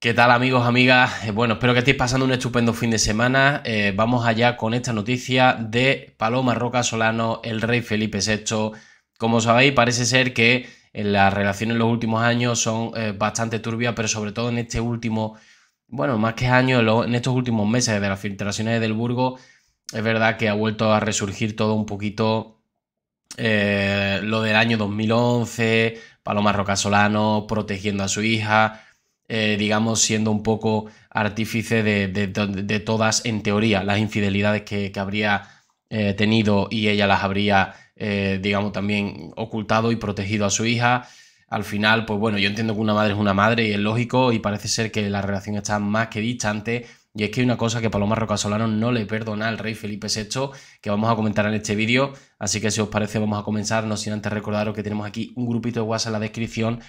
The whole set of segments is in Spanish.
¿Qué tal amigos, amigas? Eh, bueno, espero que estéis pasando un estupendo fin de semana. Eh, vamos allá con esta noticia de Paloma Roca Solano, el rey Felipe VI. Como sabéis, parece ser que eh, las relaciones en los últimos años son bastante turbias, pero sobre todo en este último, bueno, más que año, en estos últimos meses de las filtraciones del Burgo, es verdad que ha vuelto a resurgir todo un poquito lo del año 2011, Paloma Roca Solano protegiendo a su hija eh, digamos, siendo un poco artífice de, todas, en teoría, las infidelidades que, habría eh, tenido y ella las habría, eh, digamos, también ocultado y protegido a su hija. Al final, pues bueno, yo entiendo que una madre es una madre y es lógico y parece ser que la relación está más que distante. Y es que hay una cosa que Paloma Rocasolano no le perdona al rey Felipe VI, que vamos a comentar en este vídeo. Así que si os parece, vamos a comenzar. No sin antes recordaros que tenemos aquí un grupito de WhatsApp en la descripción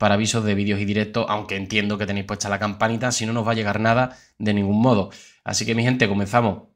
para avisos de vídeos y directos, aunque entiendo que tenéis puesta la campanita, si no nos va a llegar nada de ningún modo. Así que mi gente, comenzamos.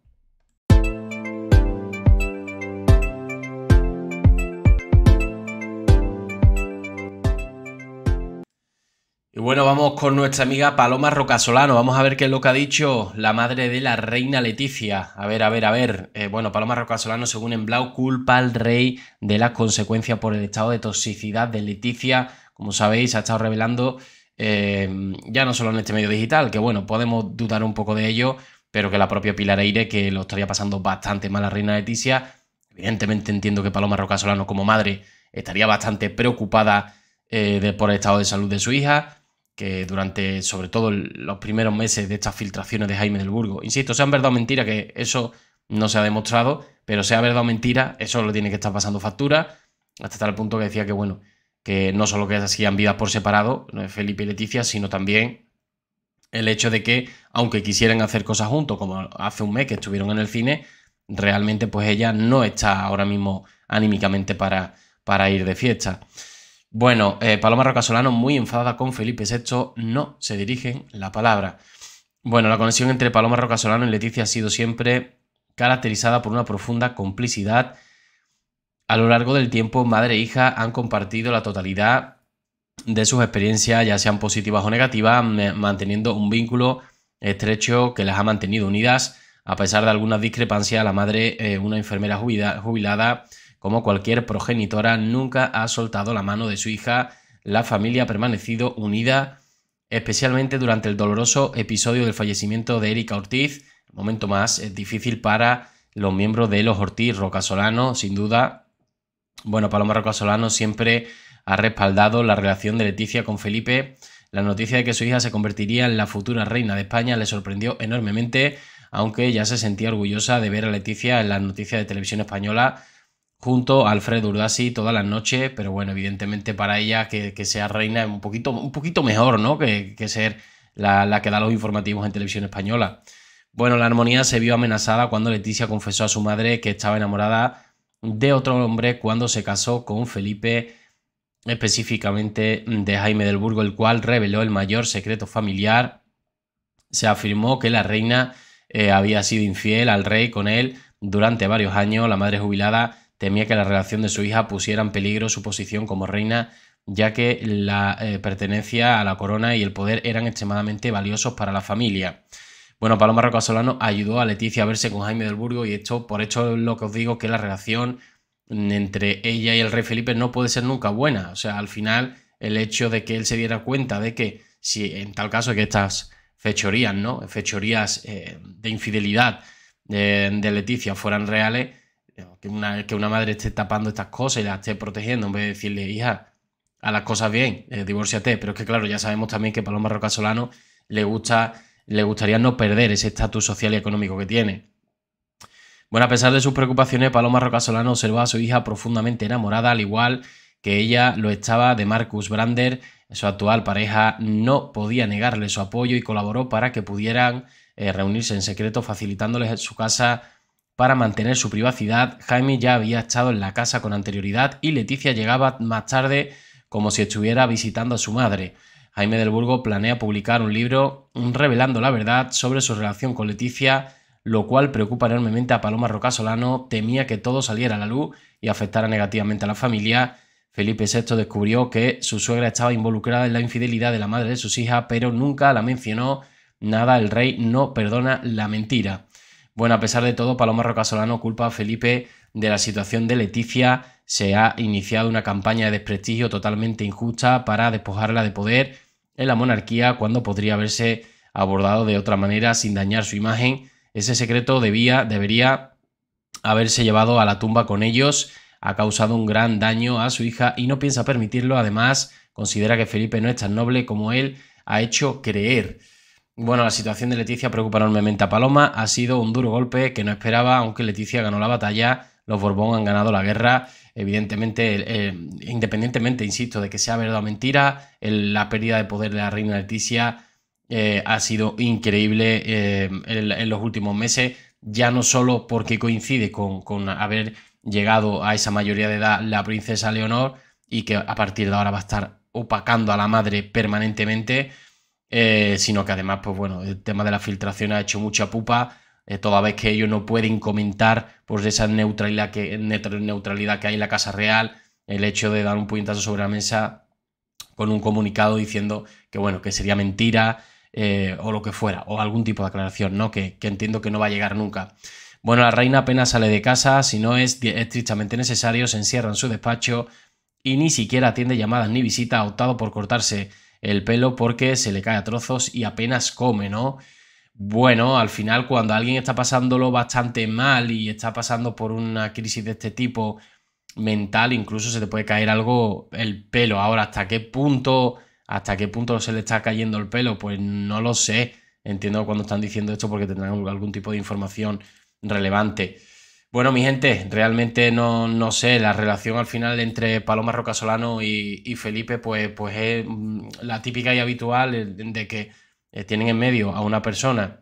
Y bueno, vamos con nuestra amiga Paloma Rocasolano. Vamos a ver qué es lo que ha dicho la madre de la reina Leticia. A ver, a ver, a ver. Eh, bueno, Paloma Rocasolano, según en Blau, culpa al rey de las consecuencias por el estado de toxicidad de Leticia como sabéis, ha estado revelando eh, ya no solo en este medio digital, que bueno, podemos dudar un poco de ello, pero que la propia Pilar Eire, que lo estaría pasando bastante mal a Reina Leticia, evidentemente entiendo que Paloma Rocasolano como madre estaría bastante preocupada eh, por el estado de salud de su hija, que durante sobre todo los primeros meses de estas filtraciones de Jaime del Burgo, insisto, sean verdad o mentira, que eso no se ha demostrado, pero sea verdad o mentira, eso lo tiene que estar pasando factura, hasta tal punto que decía que bueno, que no solo que hacían vidas por separado, eh, Felipe y Leticia, sino también el hecho de que, aunque quisieran hacer cosas juntos, como hace un mes que estuvieron en el cine, realmente pues ella no está ahora mismo anímicamente para, para ir de fiesta. Bueno, eh, Paloma Rocasolano, muy enfadada con Felipe VI, no se dirigen la palabra. Bueno, la conexión entre Paloma Rocasolano y Leticia ha sido siempre caracterizada por una profunda complicidad a lo largo del tiempo madre e hija han compartido la totalidad de sus experiencias, ya sean positivas o negativas, manteniendo un vínculo estrecho que las ha mantenido unidas, a pesar de algunas discrepancias, la madre, una enfermera jubilada, como cualquier progenitora, nunca ha soltado la mano de su hija, la familia ha permanecido unida, especialmente durante el doloroso episodio del fallecimiento de Erika Ortiz, momento más eh, difícil para los miembros de los Ortiz Rocasolano, sin duda, bueno, Paloma Rocasolano siempre ha respaldado la relación de Leticia con Felipe. La noticia de que su hija se convertiría en la futura reina de España le sorprendió enormemente, aunque ya se sentía orgullosa de ver a Leticia en las noticias de televisión española junto a Alfredo Urdasi todas las noches, pero bueno, evidentemente para ella que, sea reina es un poquito, un poquito mejor, ¿no? Que, ser la, la, que da los informativos en televisión española. Bueno, la armonía se vio amenazada cuando Leticia confesó a su madre que estaba enamorada de otro hombre cuando se casó con Felipe, específicamente de Jaime del Burgo, el cual reveló el mayor secreto familiar. Se afirmó que la reina eh, había sido infiel al rey con él durante varios años. La madre jubilada temía que la relación de su hija pusiera en peligro su posición como reina, ya que la eh, pertenencia a la corona y el poder eran extremadamente valiosos para la familia. Bueno, Paloma Roca Solano ayudó a Leticia a verse con Jaime del Burgo y esto, por hecho lo que os digo, que la relación entre ella y el rey Felipe no puede ser nunca buena. O sea, al final el hecho de que él se diera cuenta de que si en tal caso que estas fechorías, ¿no? Fechorías eh, de infidelidad eh, de, Leticia fueran reales, que una, que una madre esté tapando estas cosas y las esté protegiendo en vez de decirle, hija, a las cosas bien, eh, divorciate. Pero es que claro, ya sabemos también que Paloma Roca Solano le gusta le gustaría no perder ese estatus social y económico que tiene. Bueno, a pesar de sus preocupaciones, Paloma Rocasolano observó a su hija profundamente enamorada, al igual que ella lo estaba de Marcus Brander, su actual pareja, no podía negarle su apoyo y colaboró para que pudieran eh, reunirse en secreto, facilitándoles su casa para mantener su privacidad. Jaime ya había estado en la casa con anterioridad y Leticia llegaba más tarde como si estuviera visitando a su madre. Jaime del Burgo planea publicar un libro revelando la verdad sobre su relación con Leticia, lo cual preocupa enormemente a Paloma Rocasolano, temía que todo saliera a la luz y afectara negativamente a la familia. Felipe VI descubrió que su suegra estaba involucrada en la infidelidad de la madre de sus hijas, pero nunca la mencionó. Nada, el rey no perdona la mentira. Bueno, a pesar de todo, Paloma Rocasolano culpa a Felipe de la situación de Leticia. Se ha iniciado una campaña de desprestigio totalmente injusta para despojarla de poder en la monarquía cuando podría haberse abordado de otra manera sin dañar su imagen. Ese secreto debía, debería haberse llevado a la tumba con ellos. Ha causado un gran daño a su hija y no piensa permitirlo. Además, considera que Felipe no es tan noble como él ha hecho creer. Bueno, la situación de Leticia preocupa enormemente a Paloma. Ha sido un duro golpe que no esperaba, aunque Leticia ganó la batalla los Borbón han ganado la guerra. Evidentemente, independientemente, insisto, de que sea verdad o mentira, la pérdida de poder de la reina Leticia eh, ha sido increíble eh, en, los últimos meses, ya no solo porque coincide con, haber llegado a esa mayoría de edad la princesa Leonor y que a partir de ahora va a estar opacando a la madre permanentemente, eh, sino que además, pues bueno, el tema de la filtración ha hecho mucha pupa eh, toda vez que ellos no pueden comentar pues, esa neutralidad que, hay en la Casa Real, el hecho de dar un puñetazo sobre la mesa con un comunicado diciendo que, bueno, que sería mentira eh, o lo que fuera, o algún tipo de aclaración, ¿no? Que, entiendo que no va a llegar nunca. Bueno, la reina apenas sale de casa, si no es estrictamente necesario, se encierra en su despacho y ni siquiera atiende llamadas ni visita, ha optado por cortarse el pelo porque se le cae a trozos y apenas come, ¿no? bueno, al final cuando alguien está pasándolo bastante mal y está pasando por una crisis de este tipo mental, incluso se te puede caer algo el pelo. Ahora, ¿hasta qué punto, hasta qué punto se le está cayendo el pelo? Pues no lo sé. Entiendo cuando están diciendo esto porque tendrán algún tipo de información relevante. Bueno, mi gente, realmente no, sé, la relación al final entre Paloma Rocasolano y, y Felipe, pues, pues es mm, la típica y habitual eh, de que eh, tienen en medio a una persona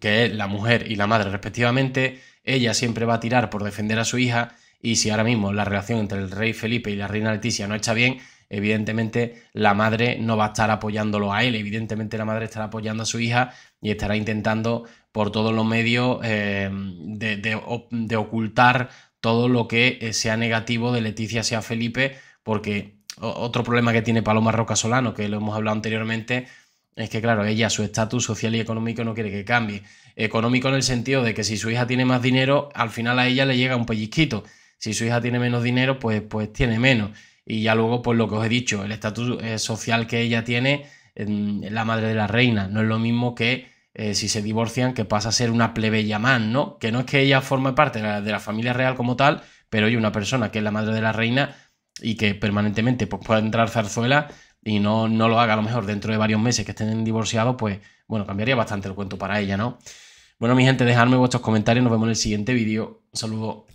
que es la mujer y la madre respectivamente, ella siempre va a tirar por defender a su hija y si ahora mismo la relación entre el rey Felipe y la reina Leticia no está bien, evidentemente la madre no va a estar apoyándolo a él, evidentemente la madre estará apoyando a su hija y estará intentando por todos los medios eh, de, ocultar todo lo que eh, sea negativo de Leticia hacia Felipe, porque otro problema que tiene Paloma Roca Solano, que lo hemos hablado anteriormente, es que claro, ella su estatus social y económico no quiere que cambie. Económico en el sentido de que si su hija tiene más dinero, al final a ella le llega un pellizquito. Si su hija tiene menos dinero, pues, pues tiene menos. Y ya luego, pues lo que os he dicho, el estatus eh, social que ella tiene, em, la madre de la reina, no es lo mismo que eh, si se divorcian, que pasa a ser una plebeya más, ¿no? Que no es que ella forme parte de la, familia real como tal, pero hay una persona que es la madre de la reina y que permanentemente pues, puede entrar zarzuela, y no, no lo haga a lo mejor dentro de varios meses que estén divorciados, pues bueno, cambiaría bastante el cuento para ella, ¿no? Bueno, mi gente, dejadme vuestros comentarios, nos vemos en el siguiente vídeo. Un saludo.